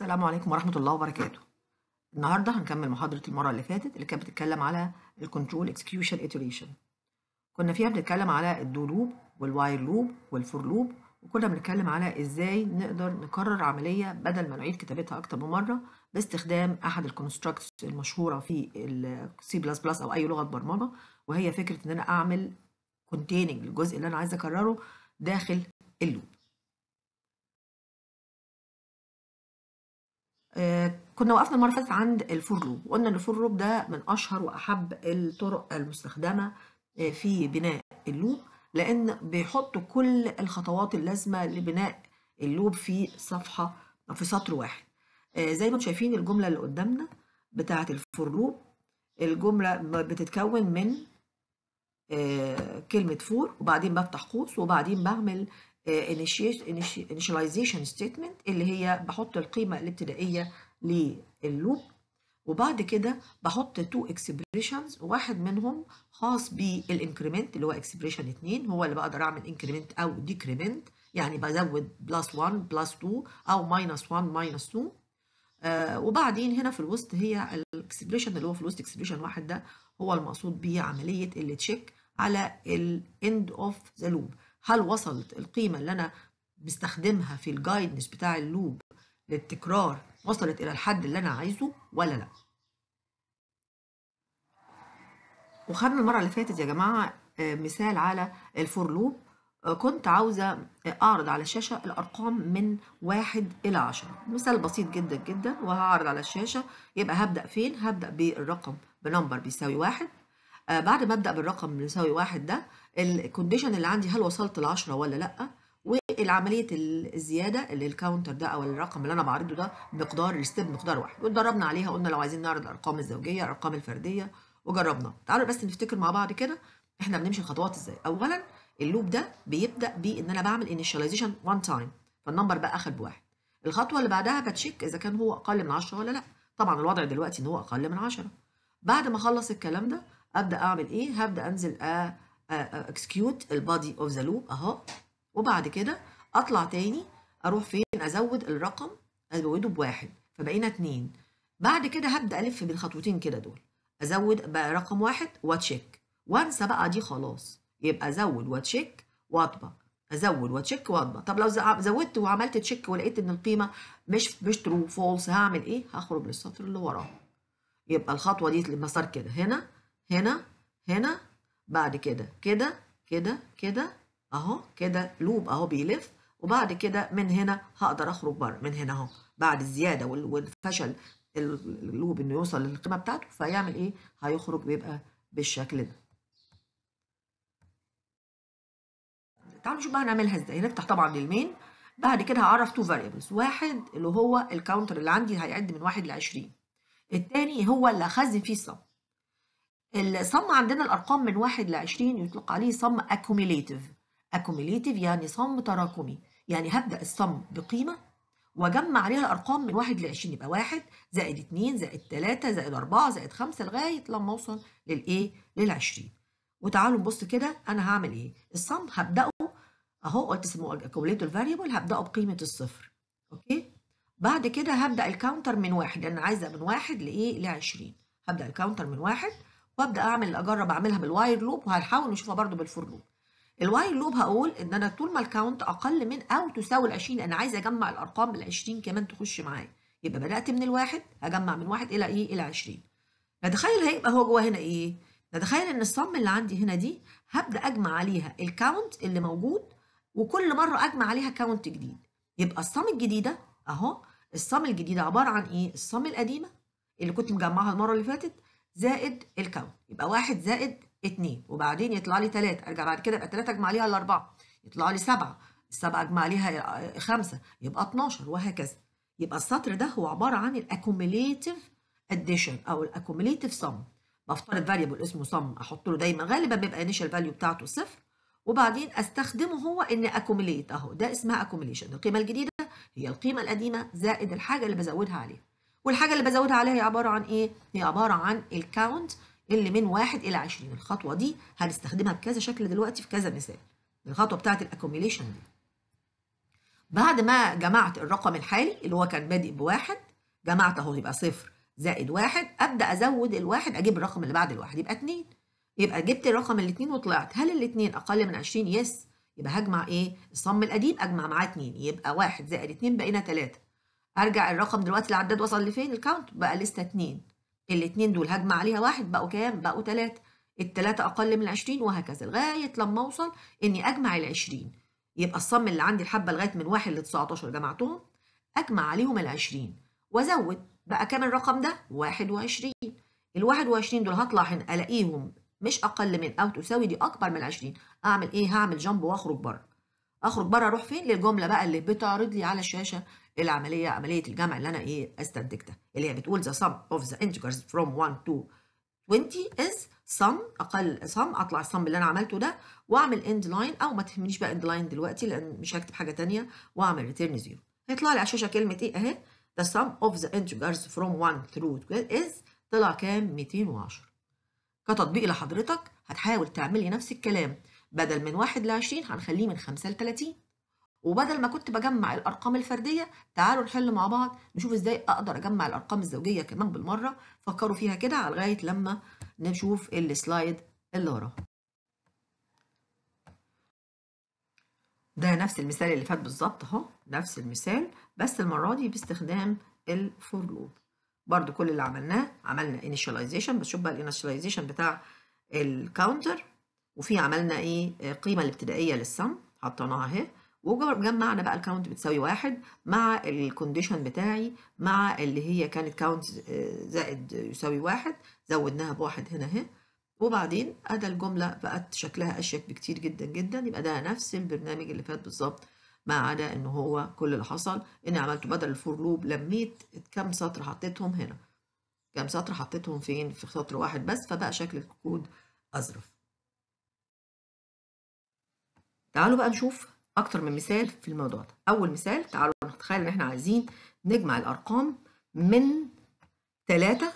السلام عليكم ورحمة الله وبركاته النهاردة هنكمل محاضرة المرة اللي فاتت اللي كانت بتتكلم على الكنترول اكسكيوشن iteration كنا فيها بنتكلم على الدو لوب والواير لوب والفور لوب وكنا بنتكلم على ازاي نقدر نكرر عملية بدل ما نعيد كتابتها أكتر من مرة باستخدام أحد الكونستراكتس المشهورة في السي بلس بلس أو أي لغة برمجة وهي فكرة إن أنا أعمل containing الجزء اللي أنا عايز أكرره داخل اللوب آه، كنا وقفنا المره اللي فاتت عند الفور لوب وقلنا ان الفور لوب ده من اشهر واحب الطرق المستخدمه آه، في بناء اللوب لان بيحطوا كل الخطوات اللازمه لبناء اللوب في صفحه او في سطر واحد آه، زي ما انتم شايفين الجمله اللي قدامنا بتاعه الفور لوب الجمله بتتكون من كلمه فور وبعدين بفتح قوس وبعدين بعمل آه، initialization statement اللي هي بحط القيمة الابتدائية لللوب وبعد كده بحط تو اكسبريشنز واحد منهم خاص بالانكريمنت اللي هو اكسبريشن 2 هو اللي بقدر اعمل انكريمنت او ديكريمنت يعني بزود بلس 1 بلس 2 او ماينس 1 ماينس 2 وبعدين هنا في الوسط هي الاكسبريشن اللي هو في الوسط اكسبريشن واحد ده هو المقصود بيه عمليه التشيك على الاند اوف ذا لوب هل وصلت القيمه اللي انا بستخدمها في الجايدنس بتاع اللوب للتكرار وصلت الى الحد اللي انا عايزه ولا لا وخدنا المره اللي فاتت يا جماعه آه، مثال على الفور لوب آه، كنت عاوزة آه، أعرض على الشاشة الأرقام من واحد إلى عشرة مثال بسيط جدا جدا وهعرض على الشاشة يبقى هبدأ فين؟ هبدأ بالرقم بنمبر بيساوي واحد آه، بعد ما ابدا بالرقم اللي يساوي واحد ده الكونديشن اللي عندي هل وصلت ل 10 ولا لا والعمليه الزياده اللي الكاونتر ده او الرقم اللي انا بعرضه ده مقدار الستيب مقدار واحد واتدربنا عليها قلنا لو عايزين نعرض الارقام الزوجيه الارقام الفرديه وجربنا تعالوا بس نفتكر مع بعض كده احنا بنمشي الخطوات ازاي اولا اللوب ده بيبدا بان انا بعمل انيشاليزيشن وان تايم فالنمبر بقى اخد بواحد الخطوه اللي بعدها بتشيك اذا كان هو اقل من 10 ولا لا طبعا الوضع دلوقتي ان هو اقل من 10 بعد ما اخلص الكلام ده ابدا اعمل ايه هبدا انزل اكسكيوت البادي اوف ذا لوب اهو وبعد كده اطلع تاني اروح فين ازود الرقم ازوده بواحد فبقينا اتنين بعد كده هبدا الف بالخطوتين كده دول ازود بقى رقم واحد واتشيك وانسى بقى دي خلاص يبقى ازود واتشيك واطبع ازود واتشيك واطبع طب لو زودت وعملت تشيك ولقيت ان القيمه مش مش ترو فولس هعمل ايه هخرج للسطر اللي وراه يبقى الخطوه دي المسار كده هنا هنا هنا بعد كده كده كده كده اهو كده لوب اهو بيلف وبعد كده من هنا هقدر اخرج بره من هنا اهو بعد الزياده والفشل اللوب انه يوصل للقيمه بتاعته فيعمل ايه هيخرج بيبقى بالشكل ده تعالوا نشوف بقى هنعملها ازاي نفتح طبعا المين بعد كده هعرف تو فاريبلز واحد اللي هو الكاونتر اللي عندي هيعد من واحد ل 20 التاني هو اللي هخزن فيه الصم الصم عندنا الأرقام من 1 ل 20 يطلق عليه صم أكوميليتيف أكوميليتيف يعني صم تراكمي يعني هبدأ الصم بقيمة واجمع عليها الأرقام من 1 ل 20 يبقى 1 زائد 2 زائد 3 زائد 4 زائد 5 لغاية لما أوصل للإيه؟ لل 20 إيه؟ وتعالوا نبص كده أنا هعمل إيه؟ الصم هبدأه أهو قلت اسمه أكوميليتيف فاريبل هبدأه بقيمة الصفر أوكي؟ بعد كده هبدأ الكاونتر من 1 لأن عايزة من 1 لإيه؟ ل 20 هبدأ الكاونتر من 1 وابدا اعمل اجرب اعملها بالواير لوب وهنحاول نشوفها برده بالفور لوب الواير لوب هقول ان انا طول ما الكاونت اقل من او تساوي ال 20 انا عايزه اجمع الارقام بال 20 كمان تخش معايا يبقى بدات من الواحد اجمع من واحد الى ايه الى 20 نتخيل هيبقى هو جواه هنا ايه نتخيل ان الصم اللي عندي هنا دي هبدا اجمع عليها الكاونت اللي موجود وكل مره اجمع عليها كاونت جديد يبقى الصم الجديده اهو الصم الجديده عباره عن ايه الصم القديمه اللي كنت مجمعها المره اللي فاتت زائد الكون يبقى واحد زائد اتنين وبعدين يطلع لي تلاتة ارجع بعد كده يبقى تلاتة اجمع عليها الاربعة يطلع لي سبعة السبعة اجمع عليها خمسة يبقى 12 وهكذا يبقى السطر ده هو عبارة عن الاكوميليتيف اديشن او الاكوميليتيف سم بفترض فاريبل اسمه سم احط له دايما غالبا بيبقى انيشال فاليو بتاعته صفر وبعدين استخدمه هو ان اكوميليت اهو ده اسمها اكوميليشن القيمه الجديده هي القيمه القديمه زائد الحاجه اللي بزودها عليها والحاجة اللي بزودها عليها هي عبارة عن إيه؟ هي عبارة عن الكاونت اللي من واحد إلى 20 الخطوة دي هنستخدمها بكذا شكل دلوقتي في كذا مثال الخطوة بتاعة الأكوميليشن دي بعد ما جمعت الرقم الحالي اللي هو كان بادئ بواحد جمعت اهو يبقى صفر زائد واحد ابدا ازود الواحد اجيب الرقم اللي بعد الواحد يبقى اتنين يبقى جبت الرقم الاتنين وطلعت هل الاتنين اقل من 20 يس يبقى هجمع ايه الصم القديم اجمع معاه اتنين يبقى واحد زائد اتنين بقينا تلاته هرجع الرقم دلوقتي العداد وصل لفين الكاونت بقى لسه اتنين الاتنين دول هجمع عليها واحد بقوا كام بقوا تلاتة التلاتة أقل من 20 وهكذا لغاية لما أوصل إني أجمع العشرين 20 يبقى الصم اللي عندي الحبة لغاية من واحد ل 19 جمعتهم أجمع عليهم العشرين 20 وأزود بقى كام الرقم ده 21 الواحد 21 دول هطلع هنا ألاقيهم مش أقل من أو تساوي دي أكبر من 20 أعمل إيه هعمل جنب وأخرج بره أخرج بره أروح فين للجملة بقى اللي بتعرض لي على الشاشة العمليه عمليه الجمع اللي انا ايه استنتجتها اللي هي بتقول the sum of the integers from 1 to 20 is sum اقل sum اطلع sum اللي انا عملته ده واعمل end line او ما تهمنيش بقى end line دلوقتي لان مش هكتب حاجه تانية واعمل return 0 هيطلع لي على الشاشه كلمه ايه اهي the sum of the integers from 1 through 12 is طلع كام 210 كتطبيق لحضرتك هتحاول تعملي نفس الكلام بدل من 1 ل 20 هنخليه من 5 ل 30 وبدل ما كنت بجمع الارقام الفرديه تعالوا نحل مع بعض نشوف ازاي اقدر اجمع الارقام الزوجيه كمان بالمره فكروا فيها كده على لغايه لما نشوف السلايد اللي وراه ده نفس المثال اللي فات بالظبط اهو نفس المثال بس المره دي باستخدام الفور لوب برده كل اللي عملناه عملنا انيشاليزيشن بس شوف بقى الانيشاليزيشن بتاع الكاونتر وفي عملنا ايه القيمه الابتدائيه للسم حطيناها اهي وجمعنا بقى الكاونت بتساوي واحد مع الكونديشن بتاعي مع اللي هي كانت كاونت آه، زائد يساوي واحد زودناها بواحد هنا اهي وبعدين ادى الجمله بقت شكلها اشيك بكتير جدا جدا يبقى ده نفس البرنامج اللي فات بالظبط ما عدا ان هو كل اللي حصل اني عملته بدل الفور لوب لميت كام سطر حطيتهم هنا كام سطر حطيتهم فين في سطر واحد بس فبقى شكل الكود اظرف تعالوا بقى نشوف اكتر من مثال في الموضوع ده اول مثال تعالوا نتخيل ان احنا عايزين نجمع الارقام من 3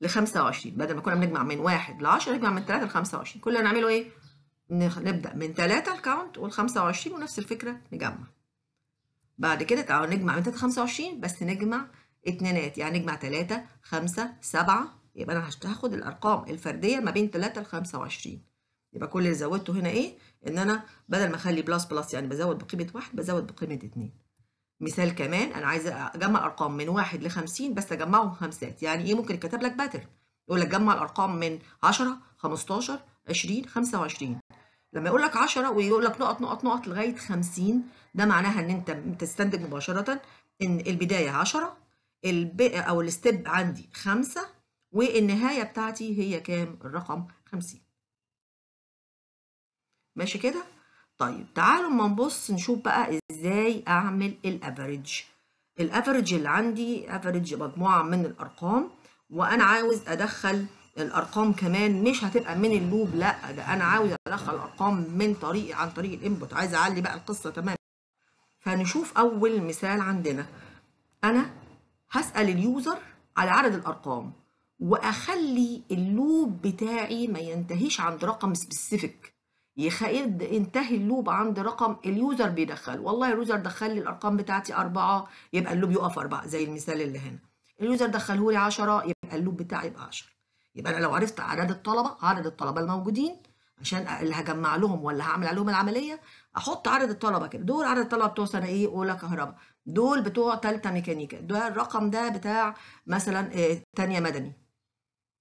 ل 25 بدل ما كنا بنجمع من 1 ل 10 نجمع من 3 ل 25 كل اللي هنعمله ايه نبدا من 3 الكاونت وال 25 ونفس الفكره نجمع بعد كده تعالوا نجمع من 3 ل 25 بس نجمع اتنينات يعني نجمع 3 5 7 يبقى انا هاخد الارقام الفرديه ما بين 3 ل 25 يبقى كل اللي زودته هنا ايه ان انا بدل ما اخلي بلس بلس يعني بزود بقيمه واحد بزود بقيمه اتنين مثال كمان انا عايزه اجمع ارقام من واحد لخمسين بس اجمعهم خمسات يعني ايه ممكن يتكتب لك باترن يقول لك جمع الارقام من 10 15 20 25 لما يقول لك 10 ويقول لك نقط نقط نقط لغايه 50 ده معناها ان انت تستنتج مباشره ان البدايه 10 او الستيب عندي 5 والنهايه بتاعتي هي كام الرقم 50 ماشي كده طيب تعالوا اما نبص نشوف بقى ازاي اعمل الافريج الافريج اللي عندي افريج مجموعه من الارقام وانا عاوز ادخل الارقام كمان مش هتبقى من اللوب لا ده انا عاوز ادخل الارقام من طريق عن طريق الانبوت عايز اعلي بقى القصه تمام فنشوف اول مثال عندنا انا هسال اليوزر على عدد الارقام واخلي اللوب بتاعي ما ينتهيش عند رقم سبيسيفيك ينتهي اللوب عند رقم اليوزر بيدخله والله اليوزر دخل لي الارقام بتاعتي أربعة يبقى اللوب يقف أربعة زي المثال اللي هنا اليوزر دخله لي 10 يبقى اللوب بتاعي يبقى 10 يبقى انا لو عرفت عدد الطلبه عدد الطلبه الموجودين عشان اللي هجمع لهم ولا هعمل عليهم العمليه احط عدد الطلبه كده دول عدد الطلبه بتوع سنه ايه اولى كهرباء دول بتوع ثالثه ميكانيكا ده الرقم ده بتاع مثلا ثانيه آه، مدني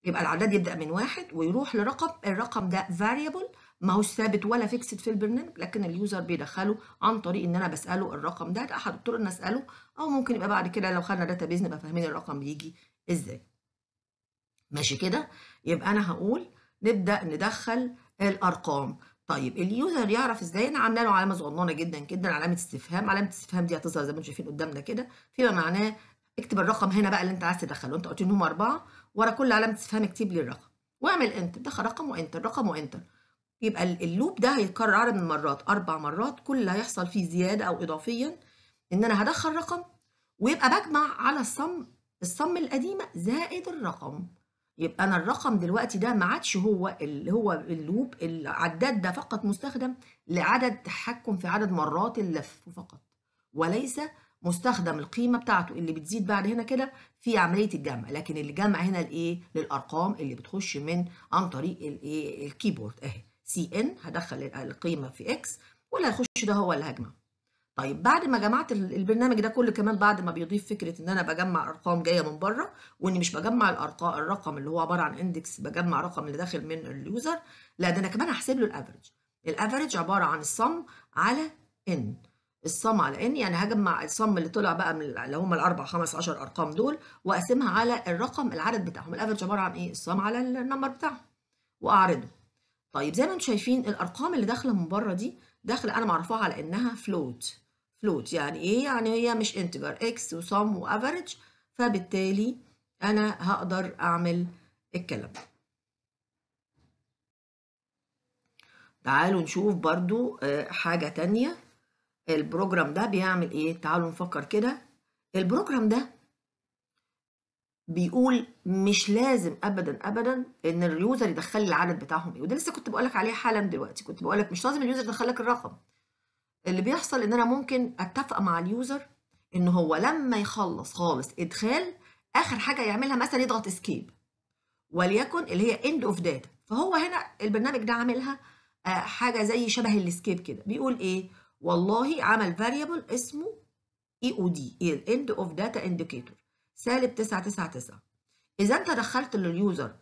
يبقى العدد يبدا من واحد ويروح لرقم الرقم ده variable ما هوش ثابت ولا فيكسد في البرنامج لكن اليوزر بيدخله عن طريق ان انا بساله الرقم ده احد الطرق ان اساله او ممكن يبقى بعد كده لو خدنا داتا بيز نبقى فاهمين الرقم بيجي ازاي ماشي كده يبقى انا هقول نبدا ندخل الارقام طيب اليوزر يعرف ازاي انا عامله له علامه صغننه جدا جدا علامه استفهام علامه استفهام دي هتظهر زي ما انتم شايفين قدامنا كده فيما معناه اكتب الرقم هنا بقى اللي انت عايز تدخله انت قلت ان هم اربعه ورا كل علامه استفهام اكتب لي الرقم واعمل انتر دخل رقم وانتر رقم وانتر يبقى اللوب ده هيتكرر عدد من المرات اربع مرات كل اللي هيحصل فيه زياده او اضافيا ان انا هدخل رقم ويبقى بجمع على الصم الصم القديمه زائد الرقم يبقى انا الرقم دلوقتي ده ما عادش هو اللي هو اللوب العداد ده فقط مستخدم لعدد تحكم في عدد مرات اللف فقط وليس مستخدم القيمه بتاعته اللي بتزيد بعد هنا كده في عمليه الجمع لكن الجمع هنا لايه للارقام اللي بتخش من عن طريق الايه الكيبورد اهي سي ان هدخل القيمه في اكس واللي هيخش ده هو اللي طيب بعد ما جمعت البرنامج ده كله كمان بعد ما بيضيف فكره ان انا بجمع ارقام جايه من بره واني مش بجمع الارقام الرقم اللي هو عباره عن اندكس بجمع رقم اللي داخل من اليوزر لا ده انا كمان هحسب له الافرج الافرج عباره عن الصم على ان الصم على ان يعني هجمع الصم اللي طلع بقى من اللي هم الاربع خمس عشر ارقام دول واقسمها على الرقم العدد بتاعهم الافرج عباره عن ايه الصم على النمبر بتاعهم واعرضه طيب زي ما انتم شايفين الارقام اللي داخله من بره دي داخله انا معرفاها على انها فلوت فلوت يعني ايه يعني هي مش انتجر اكس وصم وافريج فبالتالي انا هقدر اعمل الكلام ده تعالوا نشوف برضو آه، حاجة تانية البروجرام ده بيعمل ايه تعالوا نفكر كده البروجرام ده بيقول مش لازم ابدا ابدا ان اليوزر يدخل لي العدد بتاعهم ايه وده لسه كنت بقول لك عليه حالا دلوقتي كنت بقول لك مش لازم اليوزر يدخل لك الرقم اللي بيحصل ان انا ممكن اتفق مع اليوزر ان هو لما يخلص خالص ادخال اخر حاجه يعملها مثلا يضغط اسكيب وليكن اللي هي اند اوف داتا فهو هنا البرنامج ده عاملها آه، حاجه زي شبه الاسكيب كده بيقول ايه والله عمل فاريبل اسمه اي او دي الاند اوف داتا انديكيتور سالب 999 إذا أنت دخلت لليوزر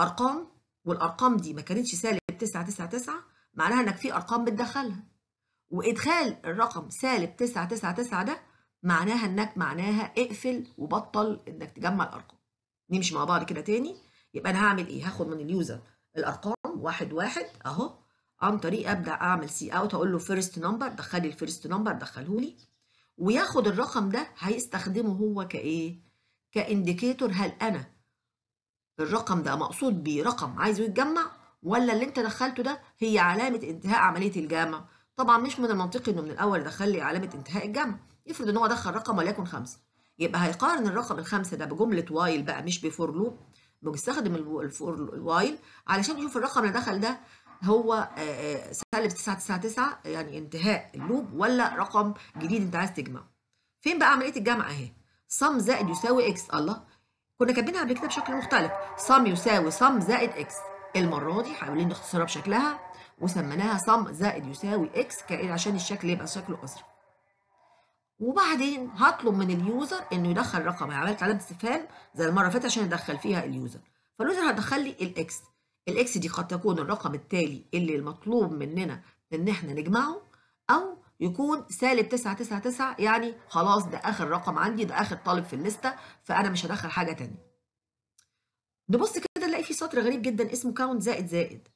أرقام والأرقام دي ما كانتش سالب 999 معناها إنك في أرقام بتدخلها وإدخال الرقم سالب 999 ده معناها إنك معناها اقفل وبطل إنك تجمع الأرقام نمشي مع بعض كده تاني يبقى أنا هعمل إيه؟ هاخد من اليوزر الأرقام واحد واحد أهو عن طريق ابدا اعمل سي اوت اقول له فيرست نمبر دخلي الفيرست نمبر دخله لي وياخد الرقم ده هيستخدمه هو كايه كانديكيتور هل انا الرقم ده مقصود بيه رقم عايزه يتجمع ولا اللي انت دخلته ده هي علامه انتهاء عمليه الجمع طبعا مش من المنطقي انه من الاول يدخل لي علامه انتهاء الجمع افرض ان هو دخل رقم وليكن خمسه يبقى هيقارن الرقم الخمسه ده بجمله وايل بقى مش بفور لوب بيستخدم الفور وايل علشان يشوف الرقم اللي دخل ده هو آه، آه، سالب 999 يعني انتهاء اللوب ولا رقم جديد انت عايز تجمعه فين بقى عمليه الجمع اهي صم زائد يساوي اكس الله كنا كاتبينها قبل كده بشكل مختلف صم يساوي صم زائد اكس المره دي حاولين نختصرها بشكلها وسميناها صم زائد يساوي اكس عشان الشكل يبقى شكله أسرع وبعدين هطلب من اليوزر انه يدخل رقم يعني عملت علامه استفهام زي المره اللي فاتت عشان ادخل فيها اليوزر فاليوزر هدخل لي الاكس الاكس دي قد تكون الرقم التالي اللي المطلوب مننا ان احنا نجمعه او يكون سالب 999 يعني خلاص ده اخر رقم عندي ده اخر طالب في الليسته فانا مش هدخل حاجه تانية نبص كده نلاقي في سطر غريب جدا اسمه كاونت زائد زائد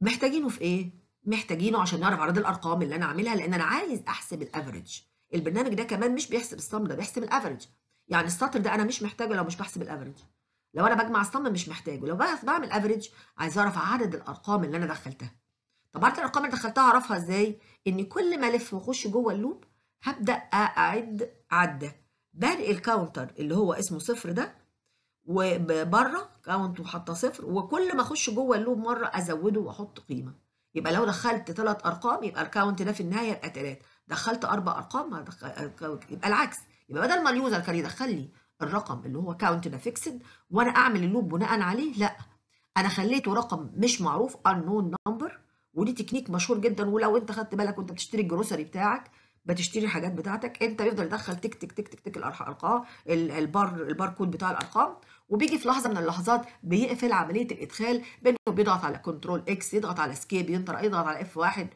محتاجينه في ايه محتاجينه عشان نعرف عدد الارقام اللي انا عاملها لان انا عايز احسب الافريج البرنامج ده كمان مش بيحسب السم ده بيحسب الافريج يعني السطر ده انا مش محتاجه لو مش بحسب الافريج لو انا بجمع الصم مش محتاجه لو بعمل افريج عايز اعرف عدد الارقام اللي انا دخلتها طب عدد الارقام اللي دخلتها اعرفها ازاي ان كل ما الف واخش جوه اللوب هبدا اعد عده بنقل الكاونتر اللي هو اسمه صفر ده وبره كاونت وحاطه صفر وكل ما اخش جوه اللوب مره ازوده واحط قيمه يبقى لو دخلت ثلاث ارقام يبقى الكاونت ده في النهايه يبقى ثلاث دخلت اربع ارقام يبقى العكس يبقى بدل ما اليوزر كان يدخل لي الرقم اللي هو كاونت كاونتنا فيكسد وانا اعمل اللوب بناء عليه لا انا خليته رقم مش معروف unknown نمبر ودي تكنيك مشهور جدا ولو انت خدت بالك وانت بتشتري الجروسري بتاعك بتشتري الحاجات بتاعتك انت بيفضل يدخل تك تك تك تك تك الارقام البار الباركود بتاع الارقام وبيجي في لحظه من اللحظات بيقفل عمليه الادخال بانه بيضغط على كنترول اكس يضغط على سكيب يضغط على اف واحد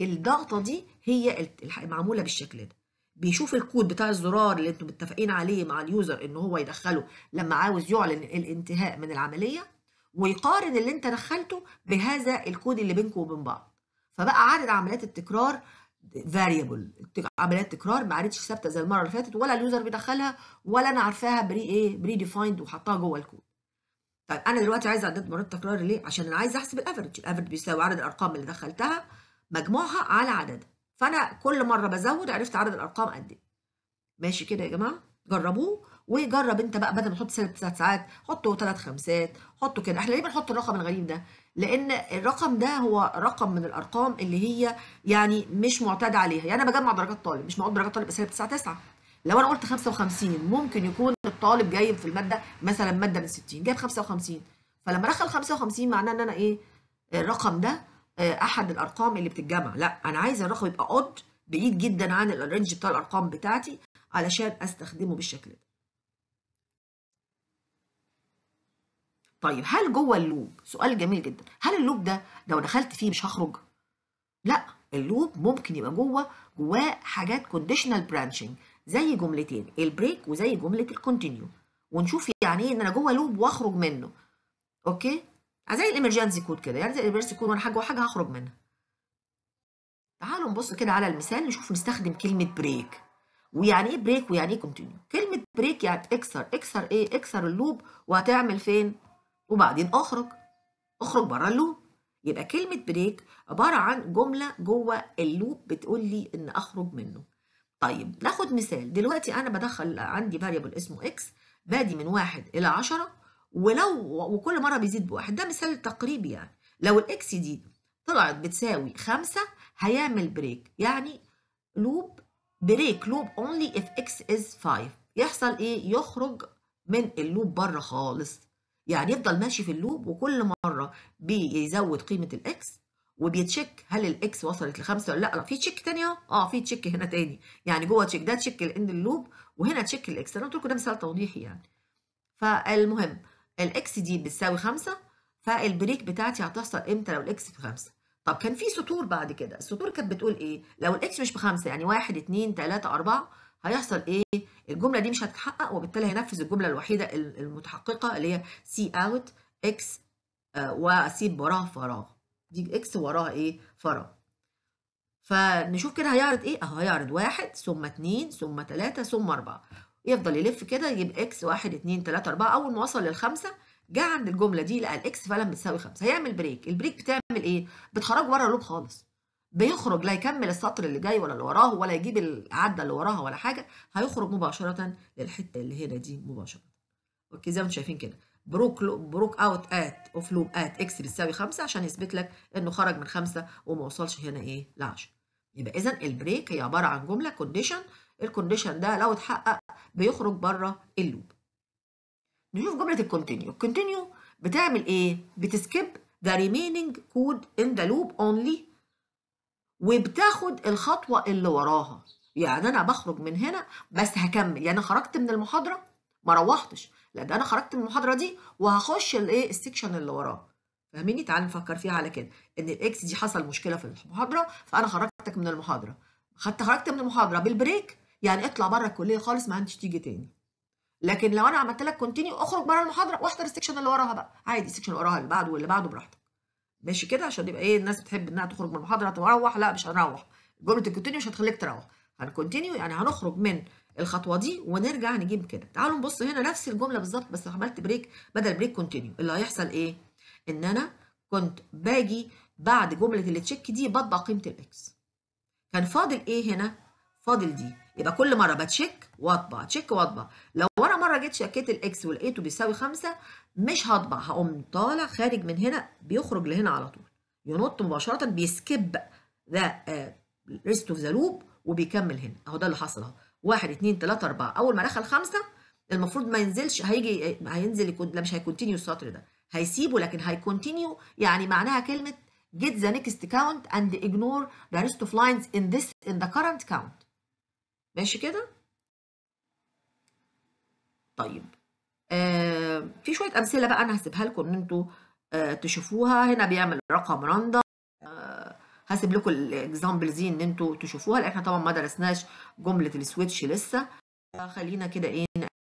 الضغطه دي هي معموله بالشكل ده بيشوف الكود بتاع الزرار اللي انتم متفقين عليه مع اليوزر ان هو يدخله لما عاوز يعلن الانتهاء من العمليه ويقارن اللي انت دخلته بهذا الكود اللي بينكم وبين بعض فبقى عدد عمليات التكرار فاريبل عمليات تكرار ما عادتش ثابته زي المره اللي فاتت ولا اليوزر بيدخلها ولا انا عارفاها بري ايه بري ديفايند وحطها جوه الكود طيب انا دلوقتي عايز عدد مرات تكرار ليه عشان انا عايز احسب الافرج الافرج بيساوي عدد الارقام اللي دخلتها مجموعها على عددها فانا كل مره بزود عرفت عدد الارقام قد ايه ماشي كده يا جماعه جربوه وجرب انت بقى بدل ما تحط سنه 9 ساعات حطه 3 خمسات حطه كده احنا ليه بنحط الرقم الغريب ده لان الرقم ده هو رقم من الارقام اللي هي يعني مش معتاد عليها يعني انا بجمع درجات طالب مش معقول درجات طالب سنه 9 9 لو انا قلت 55 ممكن يكون الطالب جايب في الماده مثلا ماده من 60 جايب 55 فلما ادخل 55 معناه ان انا ايه الرقم ده آه، احد الارقام اللي بتتجمع لا انا عايز الرقم يبقى اود بعيد جدا عن الرينج بتاع الارقام بتاعتي علشان استخدمه بالشكل ده طيب هل جوه اللوب سؤال جميل جدا هل اللوب ده لو دخلت فيه مش هخرج لا اللوب ممكن يبقى جوه جواه حاجات كونديشنال برانشنج زي جملتين البريك وزي جمله الكونتينيو ونشوف يعني ايه ان انا جوه لوب واخرج منه اوكي آه، زي الامرجنسي كود كده يعني زي الامرجنسي كود وانا حاجه وحاجه هخرج منها تعالوا نبص كده على المثال نشوف نستخدم كلمه بريك ويعني ايه بريك ويعني ايه كونتينيو كلمه بريك يعني اكسر اكسر ايه اكسر اللوب وهتعمل فين وبعدين اخرج اخرج بره اللوب يبقى كلمه بريك عباره عن جمله جوه اللوب بتقول لي ان اخرج منه طيب ناخد مثال دلوقتي انا بدخل عندي فاريبل اسمه اكس بادي من واحد الى عشرة ولو وكل مره بيزيد بواحد ده مثال تقريبي يعني لو الاكس دي طلعت بتساوي خمسة هيعمل بريك يعني لوب بريك لوب اونلي اف اكس از 5 يحصل ايه يخرج من اللوب بره خالص يعني يفضل ماشي في اللوب وكل مره بيزود قيمه الاكس وبيتشيك هل الاكس وصلت لخمسه ولا لا لا في تشيك تاني اه في تشيك هنا تاني يعني جوه تشيك ده تشيك الاند اللوب وهنا تشيك الاكس انا قلت لكم ده مثال توضيحي يعني فالمهم الاكس دي بتساوي 5 فالبريك بتاعتي هتحصل امتى لو الاكس 5 طب كان في سطور بعد كده السطور كانت بتقول ايه لو الاكس مش 5 يعني 1 2 3 4 هيحصل ايه الجمله دي مش هتتحقق وبالتالي هينفذ الجمله الوحيده المتحققه اللي هي سي اوت اكس واسيب وراه فراغ دي اكس وراه ايه فراغ فنشوف كده هيعرض ايه اهو هيعرض واحد ثم اتنين ثم تلاتة ثم اربعة يفضل يلف كده يبقى اكس 1 2 3 4 اول ما وصل للخمسه جه عند الجمله دي لقى الاكس فعلا بتساوي 5 هيعمل بريك البريك بتعمل ايه بتخرج بره اللوب خالص بيخرج لا يكمل السطر اللي جاي ولا اللي وراه ولا يجيب العده اللي وراها ولا حاجه هيخرج مباشره للحته اللي هنا دي مباشره اوكي زي ما انتم شايفين كده بروك بروك اوت ات اوف لوب ات اكس بتساوي 5 عشان يثبت لك انه خرج من 5 وما وصلش هنا ايه ل 10 يبقى اذا البريك هي عباره عن جمله كونديشن الكونديشن ده لو اتحقق بيخرج بره اللوب نشوف جمله الكونتينيو الكونتينيو بتعمل ايه بتسكيب ذا ريميننج كود ان ذا لوب اونلي وبتاخد الخطوه اللي وراها يعني انا بخرج من هنا بس هكمل يعني خرجت من المحاضره ما روحتش لا ده انا خرجت من المحاضره دي وهخش الايه السكشن اللي وراه فاهميني تعال نفكر فيها على كده ان الاكس دي حصل مشكله في المحاضره فانا خرجتك من المحاضره خدت خرجت من المحاضره بالبريك يعني اطلع بره الكليه خالص ما عندش تيجي تاني لكن لو انا عملت لك كونتينيو اخرج بره المحاضره واحضر السكشن اللي وراها بقى عادي السكشن اللي وراها اللي بعده واللي بعده براحتك ماشي كده عشان يبقى ايه الناس بتحب انها تخرج من المحاضره تروح لا مش هنروح جمله الكونتينيو مش هتخليك تروح هنكونتينيو يعني هنخرج من الخطوه دي ونرجع نجيب كده تعالوا نبص هنا نفس الجمله بالظبط بس عملت بريك بدل بريك كونتينيو اللي هيحصل ايه ان انا كنت باجي بعد جمله التشيك دي بطبع قيمه الاكس كان فاضل ايه هنا فاضل دي يبقى كل مره بتشيك واطبع تشيك واطبع لو انا مره جيت شكيت الاكس ولقيته بيساوي خمسة مش هطبع هقوم طالع خارج من هنا بيخرج لهنا على طول ينط مباشره بيسكب ذا ريست اوف ذا لوب وبيكمل هنا اهو ده اللي حصل اهو 1 2 3 4 اول ما دخل خمسة المفروض ما ينزلش هيجي آه، هينزل يكون لا مش هيكونتينيو السطر ده هيسيبه لكن هيكونتينيو يعني معناها كلمه get the next count and ignore the rest of lines in this in the current count ماشي كده طيب آه في شويه امثله بقى انا هسيبها لكم ان انتوا آه تشوفوها هنا بيعمل رقم رندا آه هسيب لكم الاكزامبلز دي ان انتوا تشوفوها لان احنا طبعا ما درسناش جمله السويتش لسه خلينا كده ايه